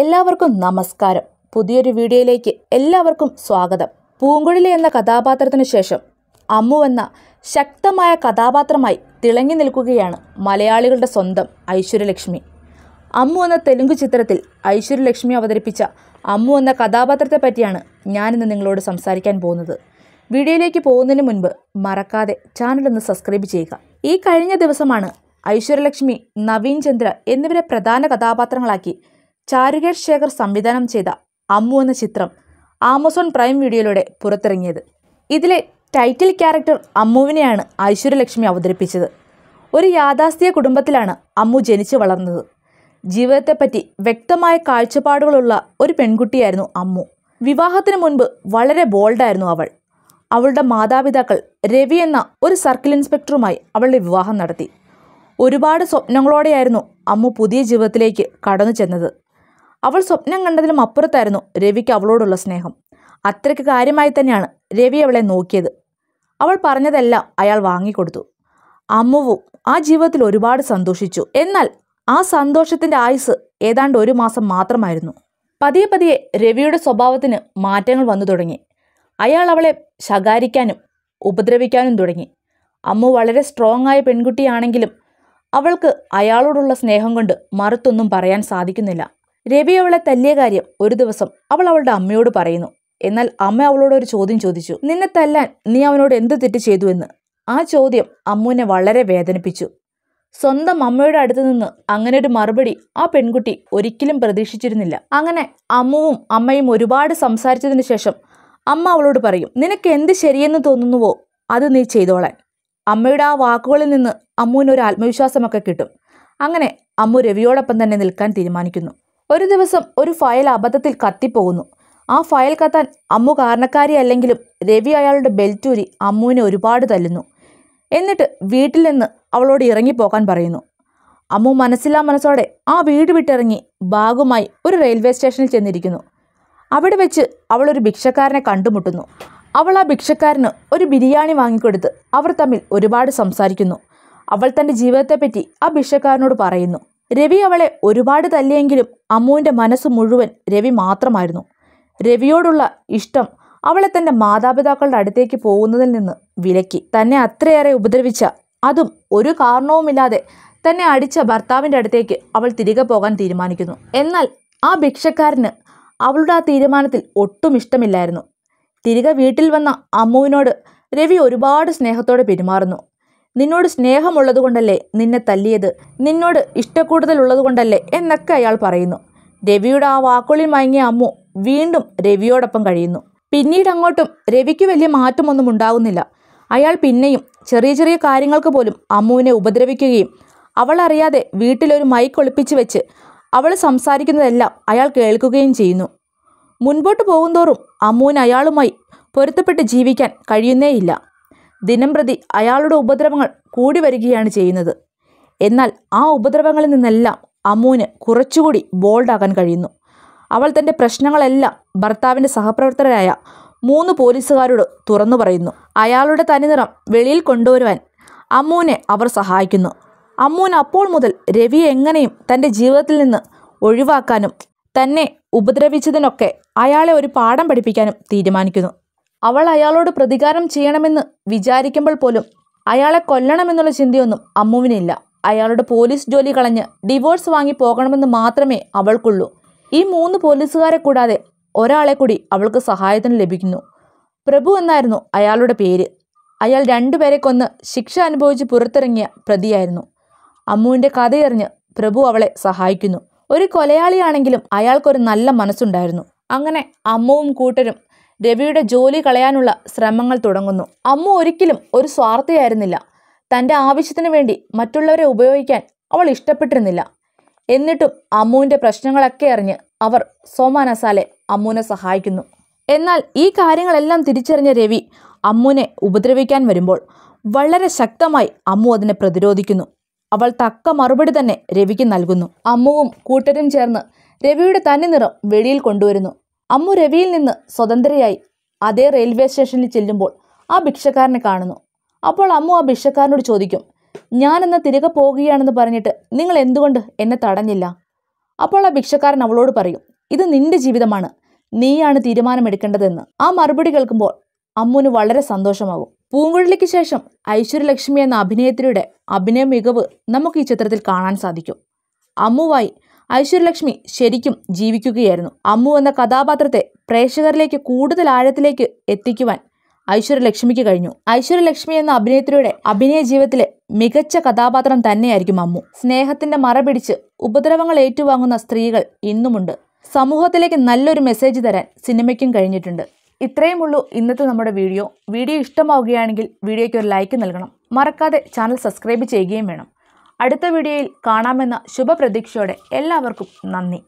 എല്ലാവർക്കും നമസ്കാരം പുതിയൊരു വീഡിയോയിലേക്ക് എല്ലാവർക്കും സ്വാഗതം പൂങ്കുഴലി എന്ന കഥാപാത്രത്തിന് ശേഷം അമ്മു എന്ന ശക്തമായ കഥാപാത്രമായി തിളങ്ങി നിൽക്കുകയാണ് മലയാളികളുടെ സ്വന്തം ഐശ്വര്യലക്ഷ്മി അമ്മു എന്ന തെലുങ്ക് ചിത്രത്തിൽ ഐശ്വര്യലക്ഷ്മി അവതരിപ്പിച്ച അമ്മു എന്ന കഥാപാത്രത്തെ പറ്റിയാണ് ഞാനിന്ന് നിങ്ങളോട് സംസാരിക്കാൻ പോകുന്നത് വീഡിയോയിലേക്ക് പോകുന്നതിന് മുൻപ് മറക്കാതെ ചാനലൊന്ന് സബ്സ്ക്രൈബ് ചെയ്യുക ഈ കഴിഞ്ഞ ദിവസമാണ് ഐശ്വര്യലക്ഷ്മി നവീൻ ചന്ദ്ര എന്നിവരെ പ്രധാന കഥാപാത്രങ്ങളാക്കി ചാരുകേഷ് ശേഖർ സംവിധാനം ചെയ്ത അമ്മു എന്ന ചിത്രം ആമസോൺ പ്രൈം വീഡിയോയിലൂടെ പുറത്തിറങ്ങിയത് ഇതിലെ ടൈറ്റിൽ ക്യാരക്ടർ അമ്മുവിനെയാണ് ഐശ്വര്യലക്ഷ്മി അവതരിപ്പിച്ചത് ഒരു യാഥാസ്ഥിക കുടുംബത്തിലാണ് അമ്മു ജനിച്ചു വളർന്നത് ജീവിതത്തെപ്പറ്റി വ്യക്തമായ കാഴ്ചപ്പാടുകളുള്ള ഒരു പെൺകുട്ടിയായിരുന്നു അമ്മു വിവാഹത്തിന് മുൻപ് വളരെ ബോൾഡായിരുന്നു അവൾ അവളുടെ മാതാപിതാക്കൾ രവി എന്ന ഒരു സർക്കിൾ ഇൻസ്പെക്ടറുമായി അവളുടെ വിവാഹം നടത്തി ഒരുപാട് സ്വപ്നങ്ങളോടെയായിരുന്നു അമ്മു പുതിയ ജീവിതത്തിലേക്ക് കടന്നു ചെന്നത് അവൾ സ്വപ്നം കണ്ടതിലും അപ്പുറത്തായിരുന്നു രവിക്ക് അവളോടുള്ള സ്നേഹം അത്രയ്ക്ക് കാര്യമായി തന്നെയാണ് രവി അവളെ നോക്കിയത് അവൾ പറഞ്ഞതെല്ലാം അയാൾ വാങ്ങിക്കൊടുത്തു അമ്മുവും ആ ജീവിതത്തിൽ ഒരുപാട് സന്തോഷിച്ചു എന്നാൽ ആ സന്തോഷത്തിൻ്റെ ആയുസ് ഏതാണ്ട് ഒരു മാസം മാത്രമായിരുന്നു പതിയെ പതിയെ രവിയുടെ സ്വഭാവത്തിന് മാറ്റങ്ങൾ വന്നു തുടങ്ങി അയാൾ അവളെ ശകാരിക്കാനും ഉപദ്രവിക്കാനും തുടങ്ങി അമ്മു വളരെ സ്ട്രോങ് ആയ പെൺകുട്ടിയാണെങ്കിലും അവൾക്ക് അയാളോടുള്ള സ്നേഹം കൊണ്ട് മറുത്തൊന്നും പറയാൻ സാധിക്കുന്നില്ല രവി അവളെ തല്ലിയ കാര്യം ഒരു ദിവസം അവൾ അവളുടെ അമ്മയോട് പറയുന്നു എന്നാൽ അമ്മ അവളോട് ഒരു ചോദ്യം ചോദിച്ചു നിന്നെ തല്ലാൻ നീ അവനോട് എന്ത് തെറ്റ് ചെയ്തു എന്ന് ആ ചോദ്യം അമ്മുവിനെ വളരെ വേദനിപ്പിച്ചു സ്വന്തം അമ്മയുടെ അടുത്ത് നിന്ന് അങ്ങനെ ഒരു മറുപടി ആ പെൺകുട്ടി ഒരിക്കലും പ്രതീക്ഷിച്ചിരുന്നില്ല അങ്ങനെ അമ്മുവും അമ്മയും ഒരുപാട് സംസാരിച്ചതിന് ശേഷം അമ്മ അവളോട് പറയും നിനക്ക് എന്ത് ശരിയെന്ന് തോന്നുന്നുവോ അത് നീ ചെയ്തോളാൻ അമ്മയുടെ ആ വാക്കുകളിൽ നിന്ന് അമ്മുവിനൊരു ഒരു ആത്മവിശ്വാസമൊക്കെ കിട്ടും അങ്ങനെ അമ്മു രവിയോടൊപ്പം തന്നെ നിൽക്കാൻ തീരുമാനിക്കുന്നു ഒരു ദിവസം ഒരു ഫയൽ അബദ്ധത്തിൽ കത്തിപ്പോകുന്നു ആ ഫയൽ കത്താൻ അമ്മു കാരണക്കാരിയല്ലെങ്കിലും രവി അയാളുടെ ബെൽറ്റൂരി അമ്മുവിനെ ഒരുപാട് തല്ലുന്നു എന്നിട്ട് വീട്ടിൽ നിന്ന് അവളോട് ഇറങ്ങിപ്പോകാൻ പറയുന്നു അമ്മു മനസ്സില്ലാ മനസ്സോടെ ആ വീട് വിട്ടിറങ്ങി ബാഗുമായി ഒരു റെയിൽവേ സ്റ്റേഷനിൽ ചെന്നിരിക്കുന്നു അവിടെ വെച്ച് അവൾ ഒരു ഭിക്ഷക്കാരനെ കണ്ടുമുട്ടുന്നു അവൾ ആ ഭിക്ഷക്കാരന് ഒരു ബിരിയാണി വാങ്ങിക്കൊടുത്ത് അവർ തമ്മിൽ ഒരുപാട് സംസാരിക്കുന്നു അവൾ തൻ്റെ ജീവിതത്തെപ്പറ്റി ആ ഭിക്ഷക്കാരനോട് പറയുന്നു രവി അവളെ ഒരുപാട് തല്ലിയെങ്കിലും അമ്മുവിൻ്റെ മനസ്സ് മുഴുവൻ രവി മാത്രമായിരുന്നു രവിയോടുള്ള ഇഷ്ടം അവളെ തൻ്റെ മാതാപിതാക്കളുടെ അടുത്തേക്ക് പോകുന്നതിൽ നിന്ന് വിലക്കി തന്നെ അത്രയേറെ ഉപദ്രവിച്ച അതും ഒരു കാരണവുമില്ലാതെ തന്നെ അടിച്ച ഭർത്താവിൻ്റെ അടുത്തേക്ക് അവൾ തിരികെ പോകാൻ തീരുമാനിക്കുന്നു എന്നാൽ ആ ഭിക്ഷക്കാരന് അവളുടെ ആ തീരുമാനത്തിൽ ഒട്ടും ഇഷ്ടമില്ലായിരുന്നു തിരികെ വീട്ടിൽ വന്ന അമ്മുവിനോട് രവി ഒരുപാട് സ്നേഹത്തോടെ പെരുമാറുന്നു നിന്നോട് സ്നേഹമുള്ളതുകൊണ്ടല്ലേ നിന്നെ തല്ലിയത് നിന്നോട് ഇഷ്ടക്കൂടുതലുള്ളതുകൊണ്ടല്ലേ എന്നൊക്കെ അയാൾ പറയുന്നു രവിയുടെ ആ വാക്കുകളിൽ മയങ്ങിയ അമ്മു വീണ്ടും രവിയോടൊപ്പം കഴിയുന്നു പിന്നീട് അങ്ങോട്ടും രവിക്ക് വലിയ മാറ്റമൊന്നും ഉണ്ടാകുന്നില്ല അയാൾ പിന്നെയും ചെറിയ ചെറിയ കാര്യങ്ങൾക്ക് പോലും അമ്മുവിനെ ഉപദ്രവിക്കുകയും അവൾ അറിയാതെ വീട്ടിലൊരു മൈക്ക് ഒളിപ്പിച്ച് വെച്ച് അവൾ സംസാരിക്കുന്നതെല്ലാം അയാൾ കേൾക്കുകയും ചെയ്യുന്നു മുൻപോട്ട് പോകുന്തോറും അമ്മുവിന് അയാളുമായി പൊരുത്തപ്പെട്ട് ജീവിക്കാൻ കഴിയുന്നേയില്ല ദിനംപ്രതി അയാളുടെ ഉപദ്രവങ്ങൾ കൂടി വരികയാണ് ചെയ്യുന്നത് എന്നാൽ ആ ഉപദ്രവങ്ങളിൽ നിന്നെല്ലാം അമ്മുവിന് കുറച്ചുകൂടി ബോൾഡാകാൻ കഴിയുന്നു അവൾ തൻ്റെ പ്രശ്നങ്ങളെല്ലാം ഭർത്താവിൻ്റെ സഹപ്രവർത്തകരായ മൂന്ന് പോലീസുകാരോട് തുറന്നു പറയുന്നു അയാളുടെ തനിനിറം വെളിയിൽ കൊണ്ടുവരുവാൻ അമ്മുവിനെ അവർ സഹായിക്കുന്നു അമ്മുവിന് അപ്പോൾ മുതൽ രവിയെ എങ്ങനെയും തൻ്റെ ജീവിതത്തിൽ നിന്ന് ഒഴിവാക്കാനും തന്നെ ഉപദ്രവിച്ചതിനൊക്കെ അയാളെ ഒരു പാഠം പഠിപ്പിക്കാനും തീരുമാനിക്കുന്നു അവൾ അയാളോട് പ്രതികാരം ചെയ്യണമെന്ന് വിചാരിക്കുമ്പോൾ പോലും അയാളെ കൊല്ലണമെന്നുള്ള ചിന്തയൊന്നും അമ്മുവിനില്ല അയാളുടെ പോലീസ് ജോലി കളഞ്ഞ് ഡിവോഴ്സ് വാങ്ങി പോകണമെന്ന് മാത്രമേ അവൾക്കുള്ളൂ ഈ മൂന്ന് പോലീസുകാരെ കൂടാതെ ഒരാളെ കൂടി അവൾക്ക് സഹായത്തിന് ലഭിക്കുന്നു പ്രഭു എന്നായിരുന്നു അയാളുടെ പേര് അയാൾ രണ്ടുപേരെ കൊന്ന് ശിക്ഷ അനുഭവിച്ച് പുറത്തിറങ്ങിയ പ്രതിയായിരുന്നു അമ്മുവിൻ്റെ കഥയറിഞ്ഞ് പ്രഭു അവളെ സഹായിക്കുന്നു ഒരു കൊലയാളിയാണെങ്കിലും അയാൾക്കൊരു നല്ല മനസ്സുണ്ടായിരുന്നു അങ്ങനെ അമ്മുവും കൂട്ടരും രവിയുടെ ജോലി കളയാനുള്ള ശ്രമങ്ങൾ തുടങ്ങുന്നു അമ്മു ഒരിക്കലും ഒരു സ്വാർത്ഥയായിരുന്നില്ല തൻ്റെ ആവശ്യത്തിന് വേണ്ടി മറ്റുള്ളവരെ ഉപയോഗിക്കാൻ അവൾ ഇഷ്ടപ്പെട്ടിരുന്നില്ല എന്നിട്ടും അമ്മുവിൻ്റെ പ്രശ്നങ്ങളൊക്കെ അറിഞ്ഞ് അവർ സോമാനസാലെ അമ്മുവിനെ സഹായിക്കുന്നു എന്നാൽ ഈ കാര്യങ്ങളെല്ലാം തിരിച്ചറിഞ്ഞ രവി അമ്മുവിനെ ഉപദ്രവിക്കാൻ വരുമ്പോൾ വളരെ ശക്തമായി അമ്മു അതിനെ പ്രതിരോധിക്കുന്നു അവൾ തക്ക മറുപടി തന്നെ രവിക്ക് നൽകുന്നു അമ്മുവും കൂട്ടരും ചേർന്ന് രവിയുടെ തനി നിറം വെളിയിൽ കൊണ്ടുവരുന്നു അമ്മു രവിയിൽ നിന്ന് സ്വതന്ത്രയായി അതേ റെയിൽവേ സ്റ്റേഷനിൽ ചെല്ലുമ്പോൾ ആ ഭിക്ഷക്കാരനെ കാണുന്നു അപ്പോൾ അമ്മു ആ ഭിക്ഷക്കാരനോട് ചോദിക്കും ഞാൻ എന്ന തിരികെ പോകുകയാണെന്ന് പറഞ്ഞിട്ട് നിങ്ങൾ എന്തുകൊണ്ട് എന്നെ തടഞ്ഞില്ല അപ്പോൾ ആ ഭിക്ഷക്കാരൻ അവളോട് പറയും ഇത് നിന്റെ ജീവിതമാണ് നീയാണ് തീരുമാനമെടുക്കേണ്ടതെന്ന് ആ മറുപടി കേൾക്കുമ്പോൾ അമ്മുന് വളരെ സന്തോഷമാകും പൂങ്കുഴലിക്ക് ശേഷം ഐശ്വര്യലക്ഷ്മി എന്ന അഭിനയത്തിലൂടെ അഭിനയ മികവ് നമുക്ക് ഈ ചിത്രത്തിൽ കാണാൻ സാധിക്കും അമ്മുവായി ഐശ്വര്യലക്ഷ്മി ശരിക്കും ജീവിക്കുകയായിരുന്നു അമ്മു എന്ന കഥാപാത്രത്തെ പ്രേക്ഷകരിലേക്ക് കൂടുതൽ ആഴത്തിലേക്ക് എത്തിക്കുവാൻ ഐശ്വര്യലക്ഷ്മിക്ക് കഴിഞ്ഞു ഐശ്വര്യലക്ഷ്മി എന്ന അഭിനേത്രിയുടെ അഭിനയ ജീവിതത്തിലെ മികച്ച കഥാപാത്രം തന്നെയായിരിക്കും അമ്മു സ്നേഹത്തിന്റെ മറ പിടിച്ച് ഉപദ്രവങ്ങൾ ഏറ്റുവാങ്ങുന്ന സ്ത്രീകൾ ഇന്നുമുണ്ട് സമൂഹത്തിലേക്ക് നല്ലൊരു മെസ്സേജ് തരാൻ സിനിമയ്ക്കും കഴിഞ്ഞിട്ടുണ്ട് ഇത്രയുമുള്ളൂ ഉള്ളൂ ഇന്നത്തെ നമ്മുടെ വീഡിയോ വീഡിയോ ഇഷ്ടമാവുകയാണെങ്കിൽ വീഡിയോയ്ക്ക് ഒരു ലൈക്ക് നൽകണം മറക്കാതെ ചാനൽ സബ്സ്ക്രൈബ് ചെയ്യുകയും വേണം അടുത്ത വീഡിയോയിൽ കാണാമെന്ന ശുഭപ്രതീക്ഷയോടെ എല്ലാവർക്കും നന്ദി